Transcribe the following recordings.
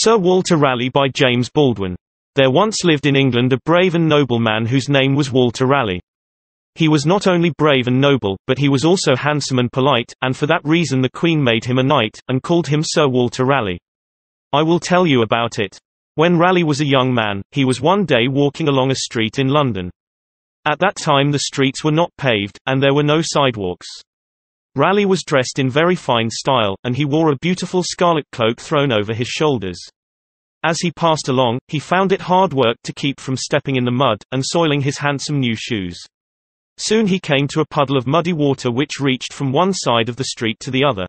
Sir Walter Raleigh by James Baldwin. There once lived in England a brave and noble man whose name was Walter Raleigh. He was not only brave and noble, but he was also handsome and polite, and for that reason the Queen made him a knight, and called him Sir Walter Raleigh. I will tell you about it. When Raleigh was a young man, he was one day walking along a street in London. At that time the streets were not paved, and there were no sidewalks. Raleigh was dressed in very fine style, and he wore a beautiful scarlet cloak thrown over his shoulders. As he passed along, he found it hard work to keep from stepping in the mud, and soiling his handsome new shoes. Soon he came to a puddle of muddy water which reached from one side of the street to the other.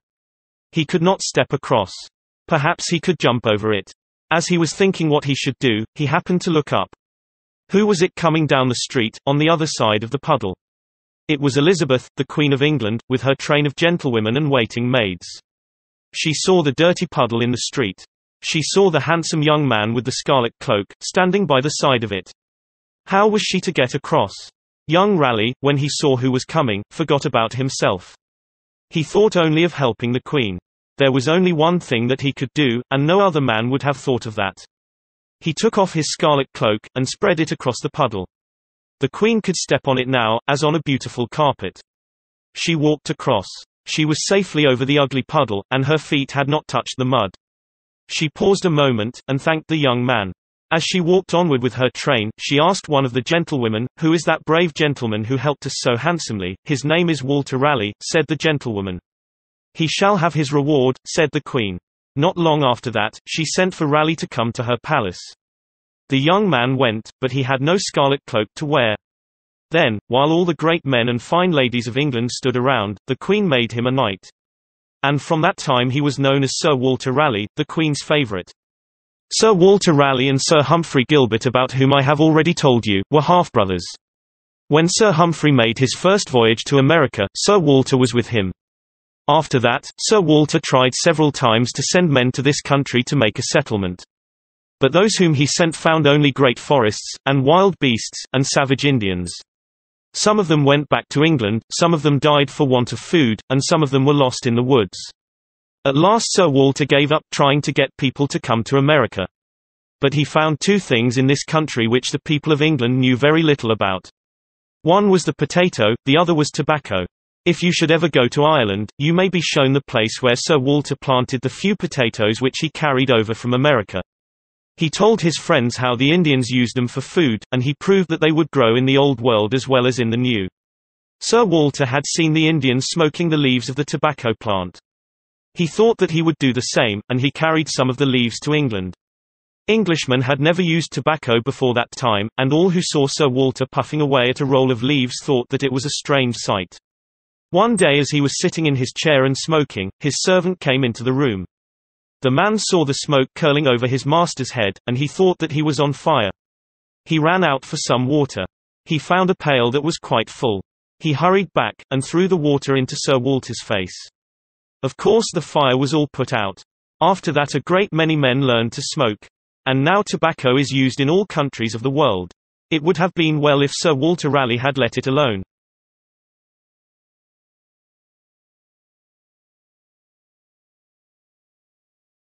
He could not step across. Perhaps he could jump over it. As he was thinking what he should do, he happened to look up. Who was it coming down the street, on the other side of the puddle? It was Elizabeth, the Queen of England, with her train of gentlewomen and waiting maids. She saw the dirty puddle in the street. She saw the handsome young man with the scarlet cloak, standing by the side of it. How was she to get across? Young Raleigh, when he saw who was coming, forgot about himself. He thought only of helping the Queen. There was only one thing that he could do, and no other man would have thought of that. He took off his scarlet cloak, and spread it across the puddle. The queen could step on it now, as on a beautiful carpet. She walked across. She was safely over the ugly puddle, and her feet had not touched the mud. She paused a moment, and thanked the young man. As she walked onward with her train, she asked one of the gentlewomen, who is that brave gentleman who helped us so handsomely, his name is Walter Raleigh, said the gentlewoman. He shall have his reward, said the queen. Not long after that, she sent for Raleigh to come to her palace. The young man went, but he had no scarlet cloak to wear. Then, while all the great men and fine ladies of England stood around, the Queen made him a knight. And from that time he was known as Sir Walter Raleigh, the Queen's favourite. Sir Walter Raleigh and Sir Humphrey Gilbert about whom I have already told you, were half-brothers. When Sir Humphrey made his first voyage to America, Sir Walter was with him. After that, Sir Walter tried several times to send men to this country to make a settlement. But those whom he sent found only great forests, and wild beasts, and savage Indians. Some of them went back to England, some of them died for want of food, and some of them were lost in the woods. At last Sir Walter gave up trying to get people to come to America. But he found two things in this country which the people of England knew very little about. One was the potato, the other was tobacco. If you should ever go to Ireland, you may be shown the place where Sir Walter planted the few potatoes which he carried over from America. He told his friends how the Indians used them for food, and he proved that they would grow in the Old World as well as in the New. Sir Walter had seen the Indians smoking the leaves of the tobacco plant. He thought that he would do the same, and he carried some of the leaves to England. Englishmen had never used tobacco before that time, and all who saw Sir Walter puffing away at a roll of leaves thought that it was a strange sight. One day as he was sitting in his chair and smoking, his servant came into the room. The man saw the smoke curling over his master's head, and he thought that he was on fire. He ran out for some water. He found a pail that was quite full. He hurried back, and threw the water into Sir Walter's face. Of course the fire was all put out. After that a great many men learned to smoke. And now tobacco is used in all countries of the world. It would have been well if Sir Walter Raleigh had let it alone.